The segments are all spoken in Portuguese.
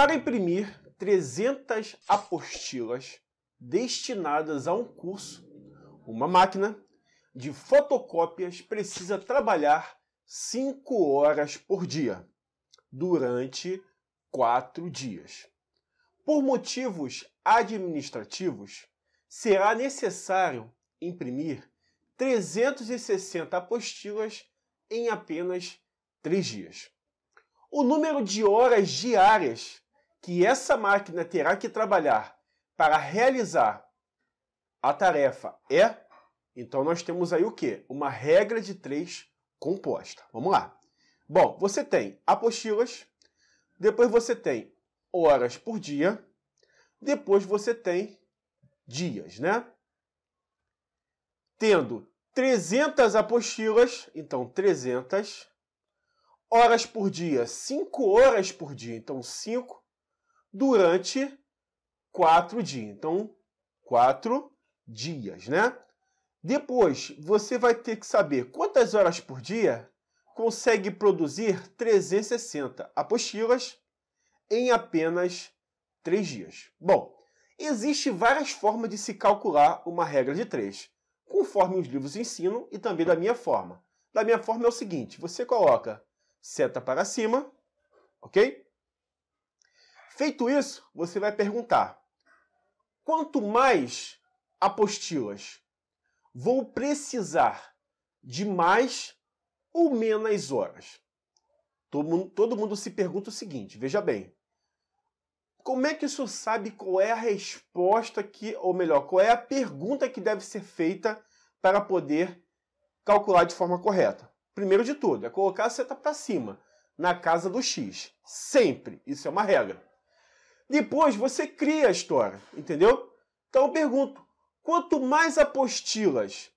para imprimir 300 apostilas destinadas a um curso, uma máquina de fotocópias precisa trabalhar 5 horas por dia, durante 4 dias. Por motivos administrativos, será necessário imprimir 360 apostilas em apenas 3 dias. O número de horas diárias que essa máquina terá que trabalhar para realizar a tarefa é, então nós temos aí o que? Uma regra de três composta. Vamos lá. Bom, você tem apostilas, depois você tem horas por dia, depois você tem dias, né? Tendo 300 apostilas, então 300 horas por dia, 5 horas por dia, então 5 durante quatro dias. Então, quatro dias, né? Depois, você vai ter que saber quantas horas por dia consegue produzir 360 apostilas em apenas três dias. Bom, existe várias formas de se calcular uma regra de três, conforme os livros ensinam e também da minha forma. Da minha forma é o seguinte, você coloca seta para cima, ok? Feito isso, você vai perguntar: quanto mais apostilas vou precisar de mais ou menos horas? Todo mundo, todo mundo se pergunta o seguinte: veja bem, como é que o senhor sabe qual é a resposta que, ou melhor, qual é a pergunta que deve ser feita para poder calcular de forma correta? Primeiro de tudo, é colocar a seta para cima, na casa do x. Sempre. Isso é uma regra. Depois você cria a história, entendeu? Então eu pergunto: quanto mais apostilas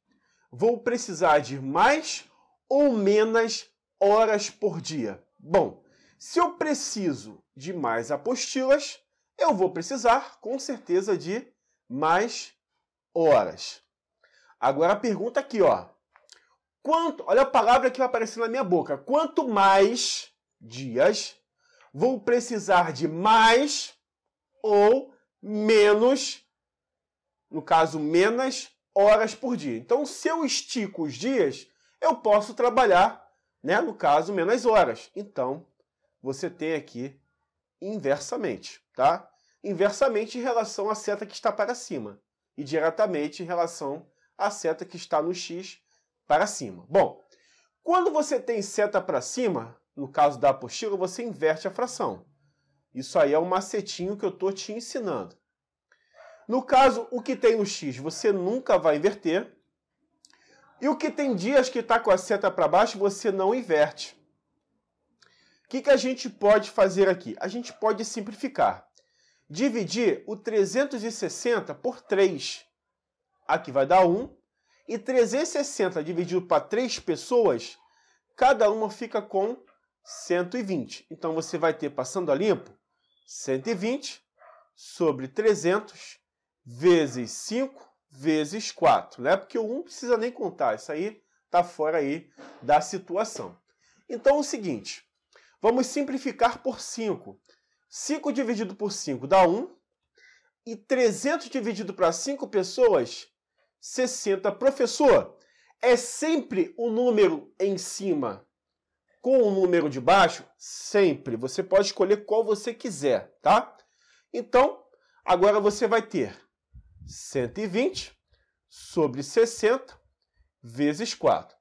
vou precisar de mais ou menos horas por dia? Bom, se eu preciso de mais apostilas, eu vou precisar com certeza de mais horas. Agora a pergunta aqui, ó. Quanto, olha a palavra que vai aparecer na minha boca. Quanto mais dias vou precisar de mais ou menos, no caso, menos horas por dia. Então, se eu estico os dias, eu posso trabalhar, né, no caso, menos horas. Então, você tem aqui inversamente, tá? Inversamente em relação à seta que está para cima e diretamente em relação à seta que está no x para cima. Bom, quando você tem seta para cima, no caso da apostila, você inverte a fração. Isso aí é um macetinho que eu estou te ensinando. No caso, o que tem no X você nunca vai inverter. E o que tem dias que está com a seta para baixo, você não inverte. O que, que a gente pode fazer aqui? A gente pode simplificar. Dividir o 360 por 3. Aqui vai dar 1. E 360 dividido para 3 pessoas, cada uma fica com 120. Então você vai ter, passando a limpo, 120 sobre 300 vezes 5 vezes 4, né? Porque o 1 não precisa nem contar, isso aí tá fora aí da situação. Então é o seguinte, vamos simplificar por 5. 5 dividido por 5 dá 1, e 300 dividido para 5 pessoas, 60. Professor, é sempre o número em cima com o um número de baixo, sempre. Você pode escolher qual você quiser, tá? Então, agora você vai ter 120 sobre 60 vezes 4.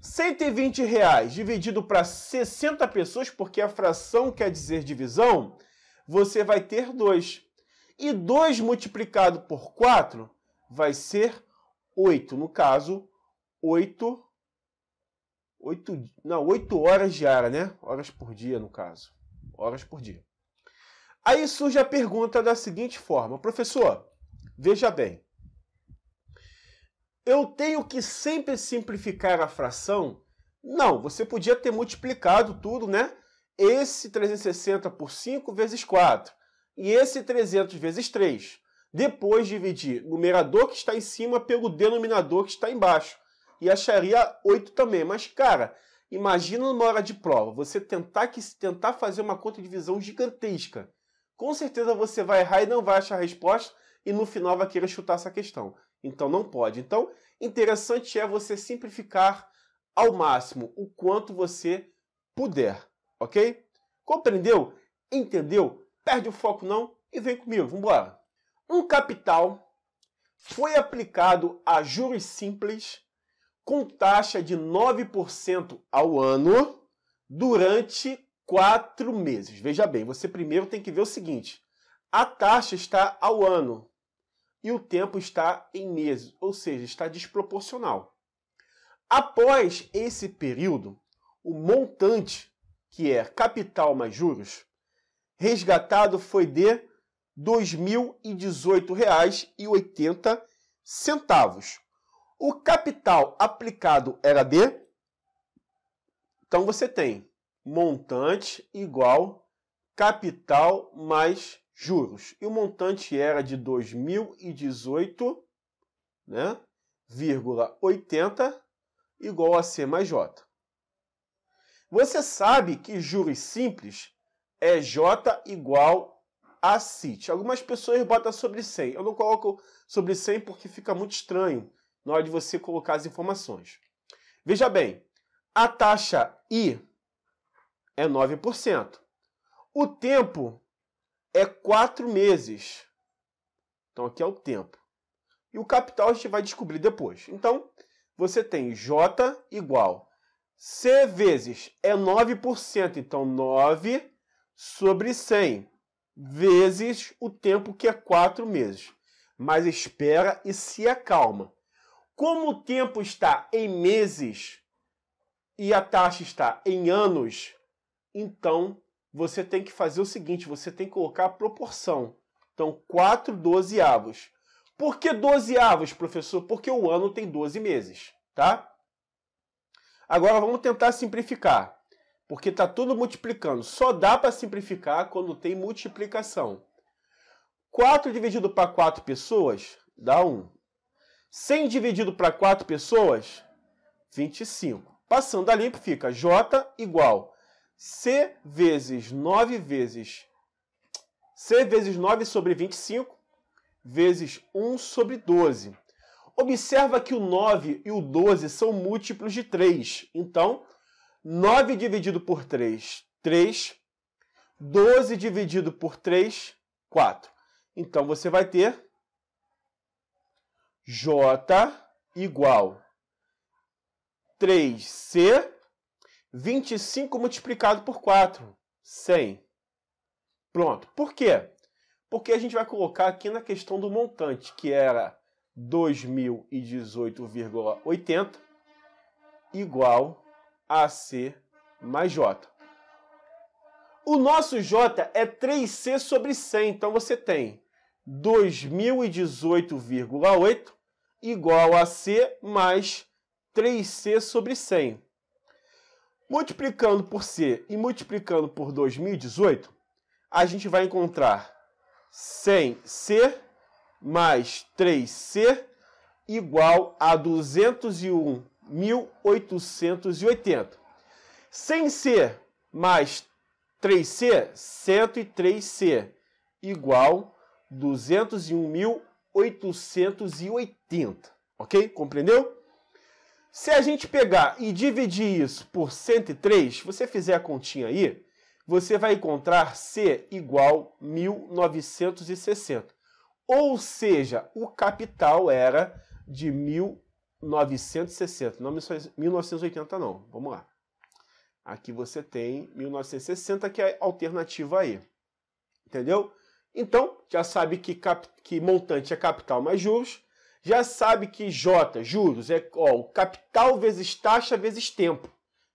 120 reais dividido para 60 pessoas, porque a fração quer dizer divisão, você vai ter 2. E 2 multiplicado por 4 vai ser 8. No caso, 8 oito, não, oito horas diárias, né? Horas por dia, no caso. Horas por dia. Aí surge a pergunta da seguinte forma: professor, veja bem, eu tenho que sempre simplificar a fração? Não, você podia ter multiplicado tudo, né? Esse 360 por 5 vezes 4 e esse 300 vezes 3. Depois dividir numerador que está em cima pelo denominador que está embaixo. E acharia 8 também. Mas, cara, imagina numa hora de prova, você tentar, que, tentar fazer uma divisão gigantesca. Com certeza você vai errar e não vai achar a resposta, e no final vai querer chutar essa questão. Então não pode. Então, interessante é você simplificar ao máximo o quanto você puder, ok? Compreendeu? Entendeu? Perde o foco não e vem comigo, vamos embora. Um capital foi aplicado a juros simples com taxa de 9% ao ano durante quatro meses. Veja bem, você primeiro tem que ver o seguinte: a taxa está ao ano e o tempo está em meses, ou seja, está desproporcional. Após esse período, o montante, que é capital mais juros, resgatado foi de R$ 2018,80. O capital aplicado era de. Então você tem montante igual capital mais juros. E o montante era de 2018, né? Vírgula 80 igual a C mais J. Você sabe que juros simples é J igual a CIT. Algumas pessoas botam sobre 100. Eu não coloco sobre 100 porque fica muito estranho na hora de você colocar as informações. Veja bem, a taxa I é 9%. O tempo é 4 meses. Então aqui é o tempo. E o capital a gente vai descobrir depois. Então, você tem J igual C vezes é 9%, então 9 sobre 100 vezes o tempo que é 4 meses. Mas espera e se acalma. Como o tempo está em meses e a taxa está em anos, então você tem que fazer o seguinte: você tem que colocar a proporção. Então, 4 dozeavos. Por que 12 avos, professor? Porque o ano tem 12 meses, tá? Agora vamos tentar simplificar, porque está tudo multiplicando. Só dá para simplificar quando tem multiplicação. 4 dividido para 4 pessoas dá 1. 100 dividido para 4 pessoas, 25. Passando a limpo, fica J igual C vezes 9 vezes... C vezes 9 sobre 25 vezes 1 sobre 12. Observa que o 9 e o 12 são múltiplos de 3. Então, 9 dividido por 3, 3. 12 dividido por 3, 4. Então, você vai ter J igual 3C, 25 multiplicado por 4, 100. Pronto. Por quê? Porque a gente vai colocar aqui na questão do montante, que era 2018,80 igual a C mais J. O nosso J é 3C sobre 100, então você tem 2018,8 igual a C mais 3C sobre 100. Multiplicando por C e multiplicando por 2018, a gente vai encontrar 100C mais 3C igual a 201.880. 100C mais 3C, 103C, igual 201.880. 880, ok? Compreendeu? Se a gente pegar e dividir isso por 103, você fizer a continha aí, você vai encontrar C igual 1960. Ou seja, o capital era de 1960, não 1980 não. Vamos lá. Aqui você tem 1960, que é a alternativa aí. Entendeu? Então, já sabe que, cap, que montante é capital mais juros, já sabe que J, juros, é ó, o capital vezes taxa vezes tempo,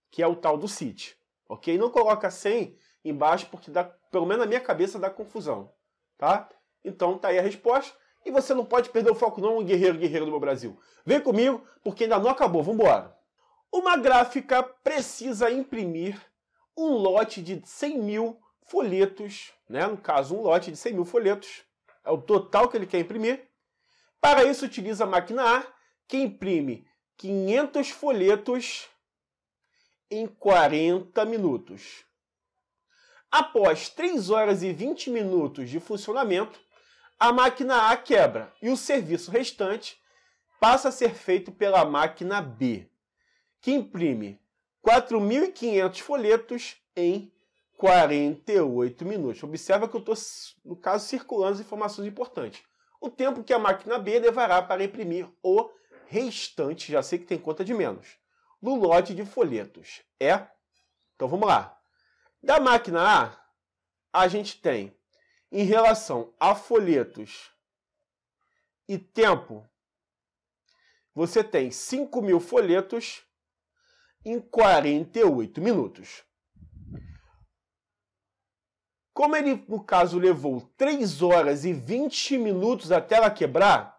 que é o tal do CIT. Ok? Não coloca 100 embaixo, porque dá, pelo menos na minha cabeça dá confusão. Tá? Então, tá aí a resposta. E você não pode perder o foco não, guerreiro, guerreiro do meu Brasil. Vem comigo, porque ainda não acabou. Vamos embora. Uma gráfica precisa imprimir um lote de 100 mil folhetos, né? no caso um lote de 100 mil folhetos, é o total que ele quer imprimir. Para isso utiliza a máquina A, que imprime 500 folhetos em 40 minutos. Após 3 horas e 20 minutos de funcionamento, a máquina A quebra e o serviço restante passa a ser feito pela máquina B, que imprime 4.500 folhetos em 48 minutos. Observa que eu estou, no caso, circulando as informações importantes. O tempo que a máquina B levará para imprimir o restante, já sei que tem conta de menos, no lote de folhetos. É? Então vamos lá. Da máquina A, a gente tem, em relação a folhetos e tempo, você tem 5 mil folhetos em 48 minutos. Como ele, no caso, levou 3 horas e 20 minutos até ela quebrar,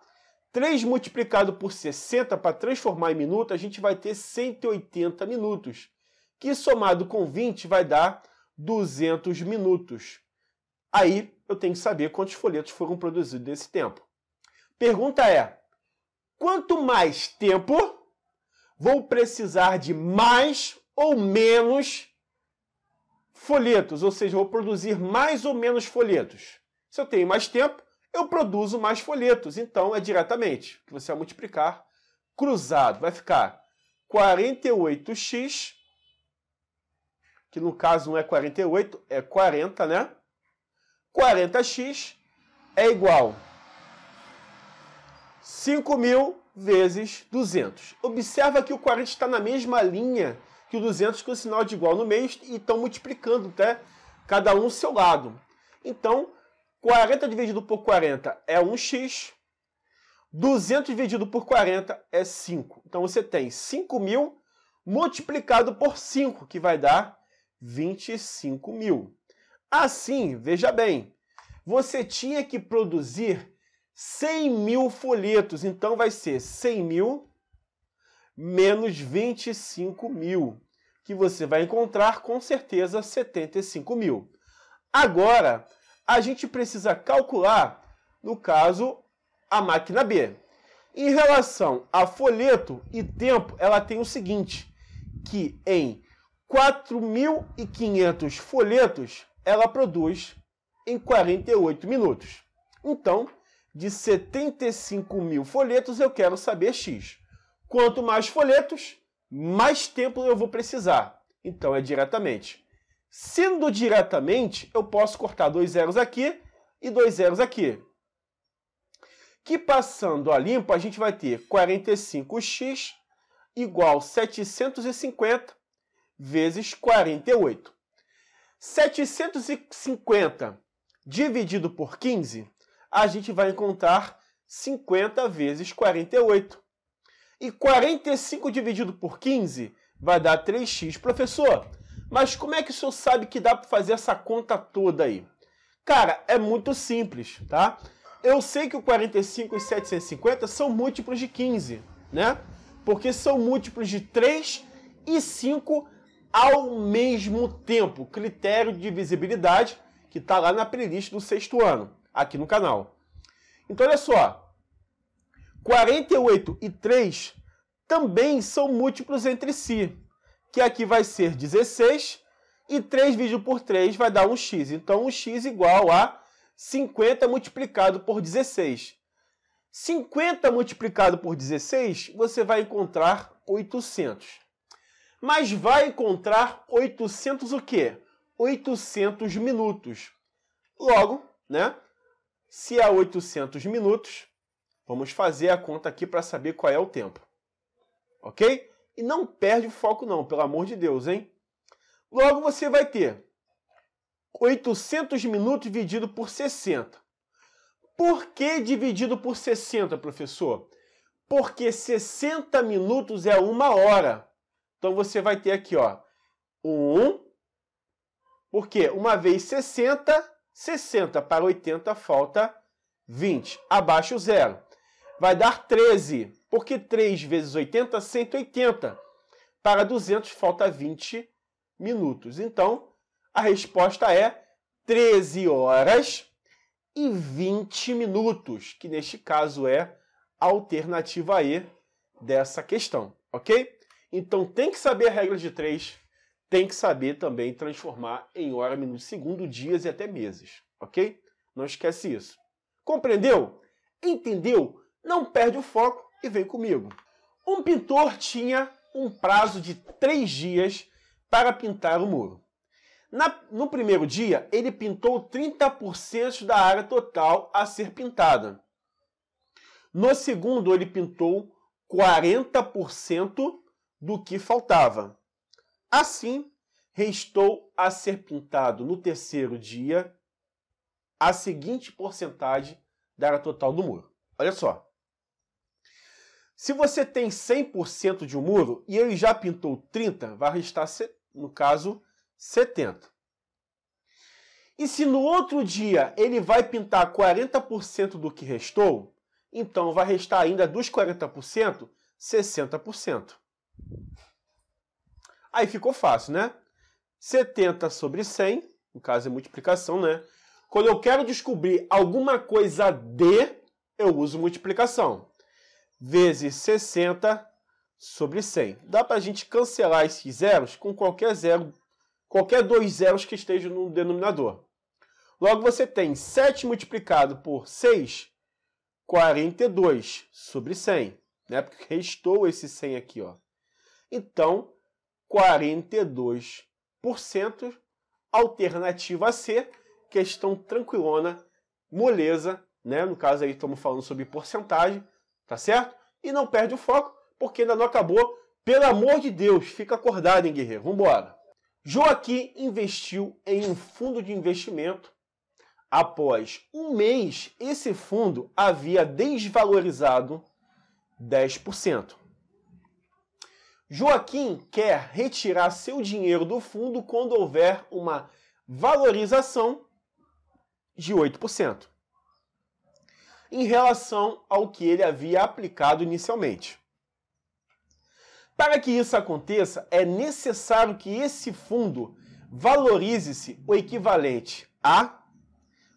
3 multiplicado por 60 para transformar em minuto, a gente vai ter 180 minutos, que somado com 20 vai dar 200 minutos. Aí eu tenho que saber quantos folhetos foram produzidos nesse tempo. Pergunta é: quanto mais tempo vou precisar de mais ou menos folhetos, ou seja, vou produzir mais ou menos folhetos. Se eu tenho mais tempo, eu produzo mais folhetos. Então é diretamente que você vai multiplicar cruzado. Vai ficar 48x, que no caso não é 48, é 40, né? 40x é igual a 5.000 vezes 200. Observa que o 40 está na mesma linha que o 200 com o sinal de igual no meio e estão multiplicando até né? cada um seu lado. Então, 40 dividido por 40 é 1x, 200 dividido por 40 é 5. Então você tem 5 mil multiplicado por 5, que vai dar 25 mil. Assim, veja bem, você tinha que produzir 100 mil folhetos, então vai ser 100 mil menos 25 mil que você vai encontrar com certeza 75 mil. Agora, a gente precisa calcular, no caso, a máquina B. Em relação a folheto e tempo, ela tem o seguinte, que em 4.500 folhetos, ela produz em 48 minutos. Então, de 75 mil folhetos, eu quero saber X. Quanto mais folhetos, mais tempo eu vou precisar. Então é diretamente. Sendo diretamente, eu posso cortar dois zeros aqui e dois zeros aqui. Que passando a limpo, a gente vai ter 45x igual 750 vezes 48. 750 dividido por 15, a gente vai encontrar 50 vezes 48. E 45 dividido por 15 vai dar 3x. Professor, mas como é que o senhor sabe que dá para fazer essa conta toda aí? Cara, é muito simples, tá? Eu sei que o 45 e 750 são múltiplos de 15, né? Porque são múltiplos de 3 e 5 ao mesmo tempo. Critério de divisibilidade que está lá na playlist do sexto ano, aqui no canal. Então, olha só. 48 e 3 também são múltiplos entre si, que aqui vai ser 16, e 3 dividido por 3 vai dar 1x. Então, 1x igual a 50 multiplicado por 16. 50 multiplicado por 16, você vai encontrar 800. Mas vai encontrar 800 o quê? 800 minutos. Logo, né? Se é 800 minutos, Vamos fazer a conta aqui para saber qual é o tempo. Ok? E não perde o foco não, pelo amor de Deus, hein? Logo você vai ter 800 minutos dividido por 60. Por que dividido por 60, professor? Porque 60 minutos é uma hora. Então você vai ter aqui, ó, 1. Por quê? uma vez 60, 60 para 80 falta 20. Abaixo zero vai dar 13, porque 3 vezes 80, 180. Para 200 falta 20 minutos. Então, a resposta é 13 horas e 20 minutos, que neste caso é a alternativa E dessa questão, ok? Então, tem que saber a regra de 3, tem que saber também transformar em hora, minuto, segundo, dias e até meses, ok? Não esquece isso. Compreendeu? Entendeu? não perde o foco e vem comigo. Um pintor tinha um prazo de três dias para pintar o muro. Na, no primeiro dia, ele pintou 30% da área total a ser pintada. No segundo, ele pintou 40% do que faltava. Assim, restou a ser pintado no terceiro dia a seguinte porcentagem da área total do muro. Olha só. Se você tem 100% de um muro e ele já pintou 30, vai restar, no caso, 70. E se no outro dia ele vai pintar 40% do que restou, então vai restar ainda dos 40%, 60%. Aí ficou fácil, né? 70 sobre 100, no caso é multiplicação, né? Quando eu quero descobrir alguma coisa D, eu uso multiplicação vezes 60 sobre 100. Dá para a gente cancelar esses zeros com qualquer zero, qualquer dois zeros que estejam no denominador. Logo, você tem 7 multiplicado por 6, 42 sobre 100. Né? Porque restou esse 100 aqui. Ó. Então, 42%, alternativa C, questão tranquilona, moleza. Né? No caso aí estamos falando sobre porcentagem. Tá certo? E não perde o foco, porque ainda não acabou. Pelo amor de Deus, fica acordado, hein, guerreiro? vamos embora Joaquim investiu em um fundo de investimento. Após um mês, esse fundo havia desvalorizado 10%. Joaquim quer retirar seu dinheiro do fundo quando houver uma valorização de 8% em relação ao que ele havia aplicado inicialmente. Para que isso aconteça, é necessário que esse fundo valorize-se o equivalente a.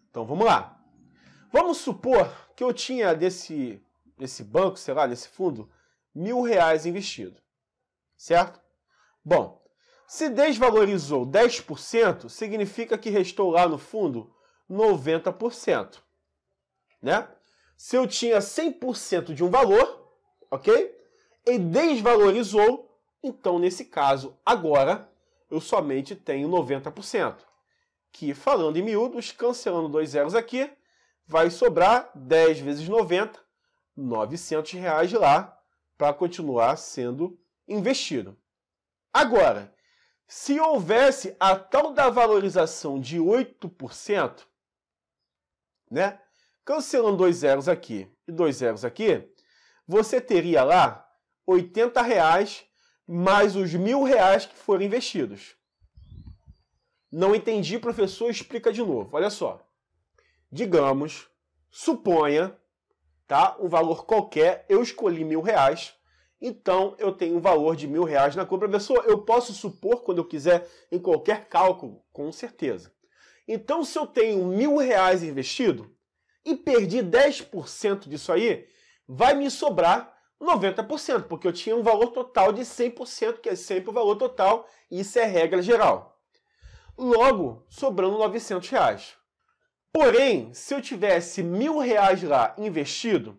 Então vamos lá. Vamos supor que eu tinha desse, desse banco, sei lá, desse fundo, mil reais investido. Certo? Bom, se desvalorizou 10%, significa que restou lá no fundo 90%. Né? se eu tinha 100% de um valor, ok? E desvalorizou, então nesse caso, agora, eu somente tenho 90%. Que, falando em miúdos, cancelando dois zeros aqui, vai sobrar 10 vezes 90, 900 reais lá para continuar sendo investido. Agora, se houvesse a tal da valorização de 8%, né? Cancelando dois zeros aqui e dois zeros aqui, você teria lá R$ reais mais os mil reais que foram investidos. Não entendi, professor, explica de novo. Olha só. Digamos, suponha, tá? Um valor qualquer, eu escolhi mil reais, então eu tenho um valor de mil reais na compra. Professor, eu posso supor quando eu quiser em qualquer cálculo, com certeza. Então, se eu tenho mil reais investido, e perdi 10% disso aí, vai me sobrar 90%, porque eu tinha um valor total de 100%, que é sempre o valor total, e isso é regra geral. Logo, sobrando 900 reais. Porém, se eu tivesse mil reais lá investido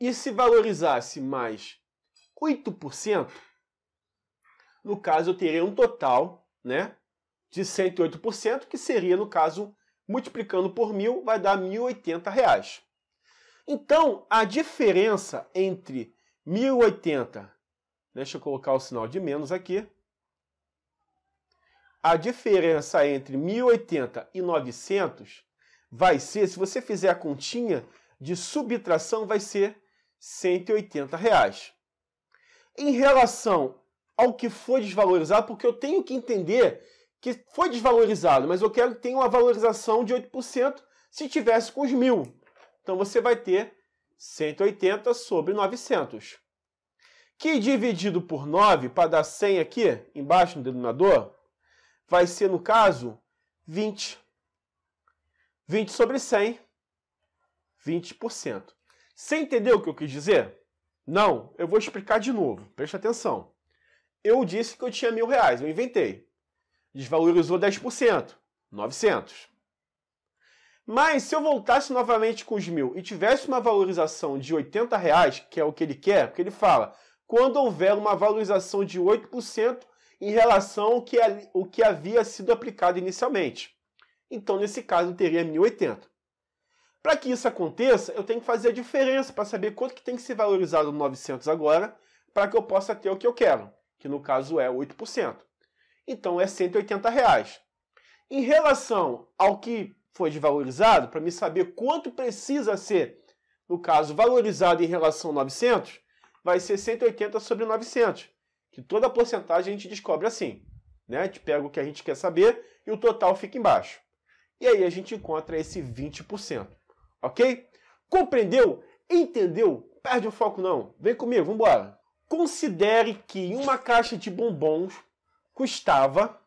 e se valorizasse mais 8%, no caso eu teria um total né, de 108%, que seria, no caso, multiplicando por mil vai dar R$ 1.080. Então, a diferença entre 1.080, deixa eu colocar o sinal de menos aqui, a diferença entre 1.080 e 900 vai ser, se você fizer a continha de subtração, vai ser 180 reais. Em relação ao que foi desvalorizado, porque eu tenho que entender que foi desvalorizado, mas eu quero que tenha uma valorização de 8% se tivesse com os 1000. Então você vai ter 180 sobre 900. Que dividido por 9, para dar 100 aqui, embaixo no denominador, vai ser, no caso, 20. 20 sobre 100, 20%. Você entendeu o que eu quis dizer? Não, eu vou explicar de novo. Preste atenção. Eu disse que eu tinha mil reais, eu inventei desvalorizou 10%, 900. Mas se eu voltasse novamente com os mil e tivesse uma valorização de 80 reais, que é o que ele quer, porque ele fala, quando houver uma valorização de 8% em relação ao que, o que havia sido aplicado inicialmente. Então, nesse caso, eu teria 1080. Para que isso aconteça, eu tenho que fazer a diferença para saber quanto que tem que ser valorizado no 900 agora, para que eu possa ter o que eu quero, que no caso é 8%. Então é 180 reais. Em relação ao que foi desvalorizado, para me saber quanto precisa ser, no caso, valorizado em relação a 900, vai ser 180 sobre 900, que toda a porcentagem a gente descobre assim. Né? A gente pega o que a gente quer saber e o total fica embaixo. E aí a gente encontra esse 20%. Ok? Compreendeu? Entendeu? Perde o foco não. Vem comigo, vamos embora. Considere que em uma caixa de bombons custava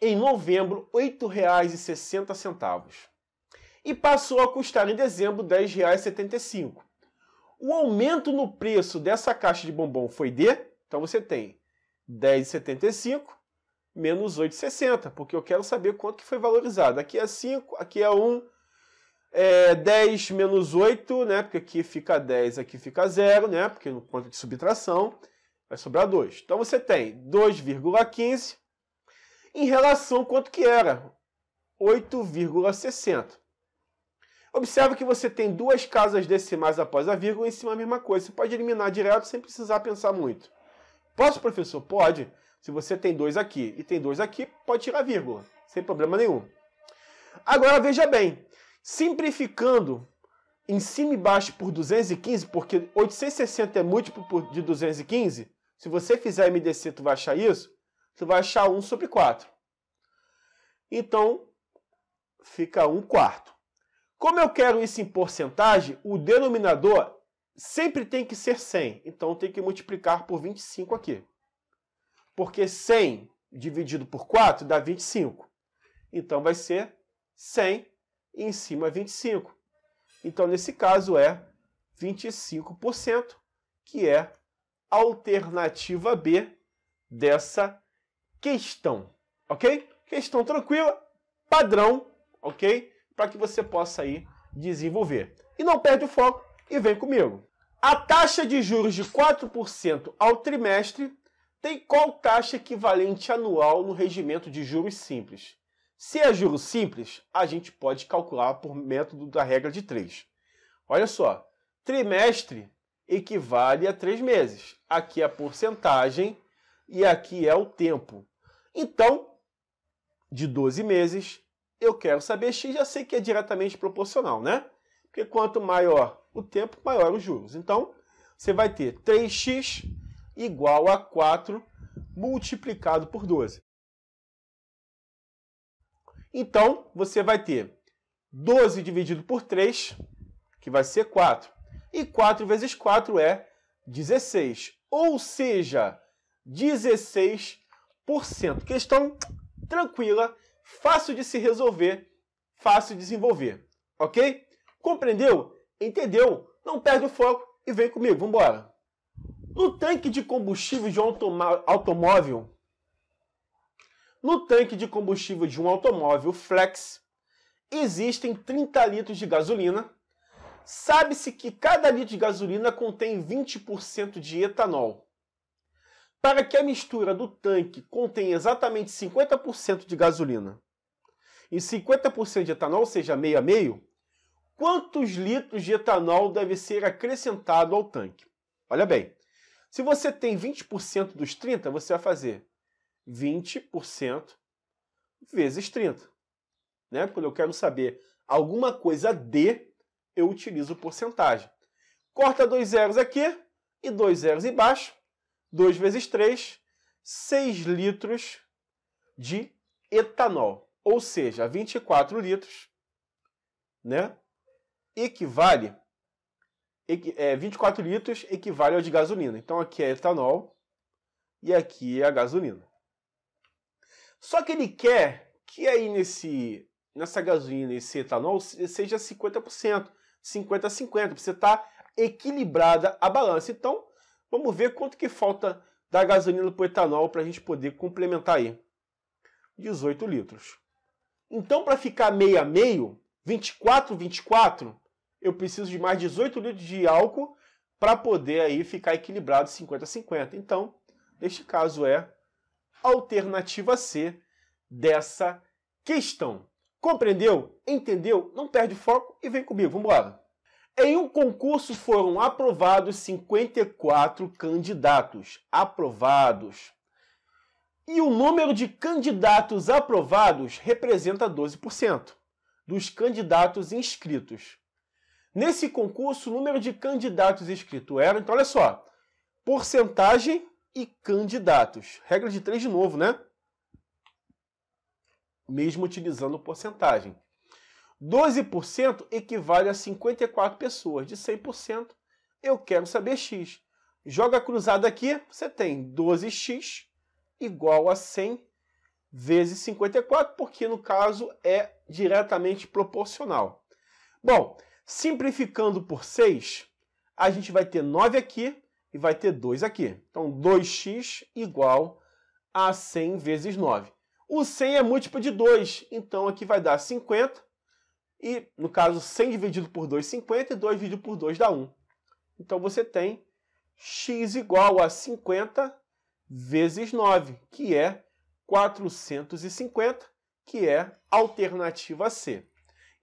em novembro R$ 8,60 e passou a custar em dezembro R$ 10,75. O aumento no preço dessa caixa de bombom foi de, então você tem R$ 10,75 menos R$ 8,60, porque eu quero saber quanto que foi valorizado. Aqui é 5, aqui é 1, é 10 menos 8, né? Porque aqui fica 10, aqui fica 0, né? Porque no ponto de subtração. Vai sobrar 2. Então você tem 2,15 em relação a quanto que era? 8,60. Observe que você tem duas casas decimais após a vírgula em cima a mesma coisa. Você pode eliminar direto sem precisar pensar muito. Posso, professor? Pode. Se você tem dois aqui e tem dois aqui, pode tirar vírgula, sem problema nenhum. Agora veja bem, simplificando em cima e baixo por 215, porque 860 é múltiplo de 215, se você fizer MDC, tu vai achar isso? Você vai achar 1 sobre 4. Então, fica 1 quarto. Como eu quero isso em porcentagem, o denominador sempre tem que ser 100. Então, tem que multiplicar por 25 aqui. Porque 100 dividido por 4 dá 25. Então, vai ser 100 e em cima é 25. Então, nesse caso, é 25%, que é alternativa B dessa questão, ok? Questão tranquila, padrão, ok? Para que você possa aí desenvolver. E não perde o foco e vem comigo. A taxa de juros de 4% ao trimestre tem qual taxa equivalente anual no regimento de juros simples? Se é juros simples, a gente pode calcular por método da regra de 3. Olha só, trimestre equivale a três meses. Aqui é a porcentagem e aqui é o tempo. Então, de 12 meses, eu quero saber x, já sei que é diretamente proporcional, né? Porque quanto maior o tempo, maior os juros. Então, você vai ter 3x igual a 4 multiplicado por 12. Então, você vai ter 12 dividido por 3, que vai ser 4 e 4 vezes 4 é 16. Ou seja, 16%. Questão tranquila, fácil de se resolver, fácil de desenvolver. Ok? Compreendeu? Entendeu? Não perde o foco e vem comigo, vamos embora. No tanque de combustível de um automóvel, no tanque de combustível de um automóvel flex, existem 30 litros de gasolina sabe-se que cada litro de gasolina contém 20% de etanol. Para que a mistura do tanque contenha exatamente 50% de gasolina e 50% de etanol, ou seja meio a meio, quantos litros de etanol deve ser acrescentado ao tanque? Olha bem, se você tem 20% dos 30, você vai fazer 20% vezes 30. Né? Quando eu quero saber alguma coisa de eu utilizo porcentagem. Corta dois zeros aqui e dois zeros embaixo. 2 vezes 3, 6 litros de etanol. Ou seja, 24 litros né, equivale é, 24 litros equivale ao de gasolina. Então aqui é etanol e aqui é a gasolina. Só que ele quer que aí nesse, nessa gasolina, esse etanol, seja 50%. 50-50, para você estar tá equilibrada a balança. Então, vamos ver quanto que falta da gasolina para o etanol para a gente poder complementar aí. 18 litros. Então, para ficar meio a meio, 24, 24, eu preciso de mais 18 litros de álcool para poder aí ficar equilibrado 50-50. Então, neste caso é alternativa C dessa questão. Compreendeu? Entendeu? Não perde foco e vem comigo, vamos embora. Em um concurso foram aprovados 54 candidatos. Aprovados. E o número de candidatos aprovados representa 12% dos candidatos inscritos. Nesse concurso, o número de candidatos inscritos era, então olha só, porcentagem e candidatos. Regra de três de novo, né? mesmo utilizando porcentagem. 12% equivale a 54 pessoas. De 100%, eu quero saber x. Joga cruzado aqui, você tem 12x igual a 100 vezes 54, porque no caso é diretamente proporcional. Bom, simplificando por 6, a gente vai ter 9 aqui e vai ter 2 aqui. Então, 2x igual a 100 vezes 9. O 100 é múltiplo de 2, então aqui vai dar 50. E, no caso, 100 dividido por 2, 50, e 2 dividido por 2 dá 1. Então você tem x igual a 50 vezes 9, que é 450, que é alternativa C.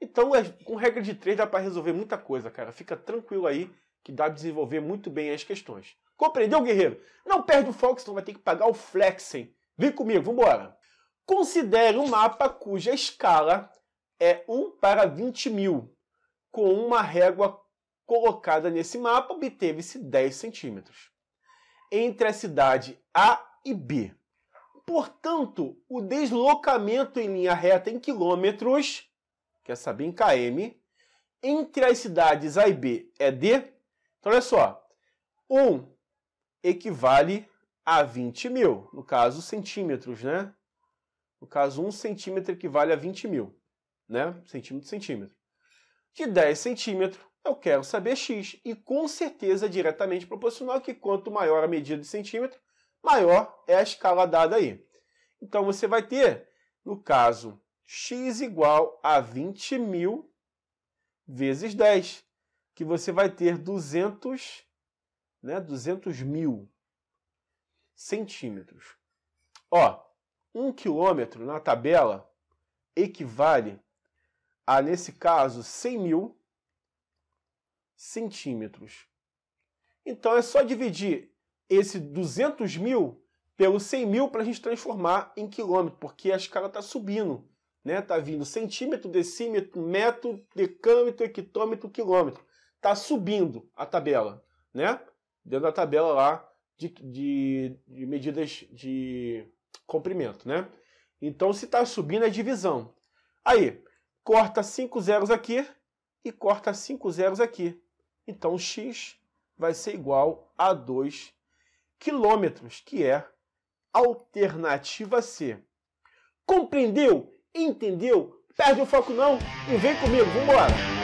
Então, é, com regra de 3 dá para resolver muita coisa, cara. Fica tranquilo aí que dá para desenvolver muito bem as questões. Compreendeu, guerreiro? Não perde o foco, senão vai ter que pagar o flexem. Vem comigo, vambora! Considere um mapa cuja escala é 1 para 20 mil. Com uma régua colocada nesse mapa, obteve-se 10 centímetros. Entre a cidade A e B. Portanto, o deslocamento em linha reta em quilômetros, quer saber em km, entre as cidades A e B é D. Então, olha só. 1 um equivale a 20 mil, no caso, centímetros, né? No caso, um centímetro equivale a 20 mil, né? Centímetro, centímetro. De 10 centímetros, eu quero saber x, e com certeza diretamente proporcional que quanto maior a medida de centímetro, maior é a escala dada aí. Então, você vai ter, no caso, x igual a 20 mil vezes 10, que você vai ter 200, né, 200 mil centímetros. Ó, um quilômetro na tabela equivale a, nesse caso, 100 mil centímetros. Então é só dividir esse 200 mil pelo 100 mil para a gente transformar em quilômetro, porque a escala está subindo. Né? Tá vindo centímetro, decímetro, metro, decâmetro, hectômetro, quilômetro. está subindo a tabela, né? Dentro da tabela lá de, de, de medidas de comprimento, né? Então, se está subindo, é divisão. Aí, corta 5 zeros aqui e corta 5 zeros aqui. Então, x vai ser igual a 2 quilômetros, que é alternativa C. Compreendeu? Entendeu? Perde o foco não e vem comigo, vamos embora!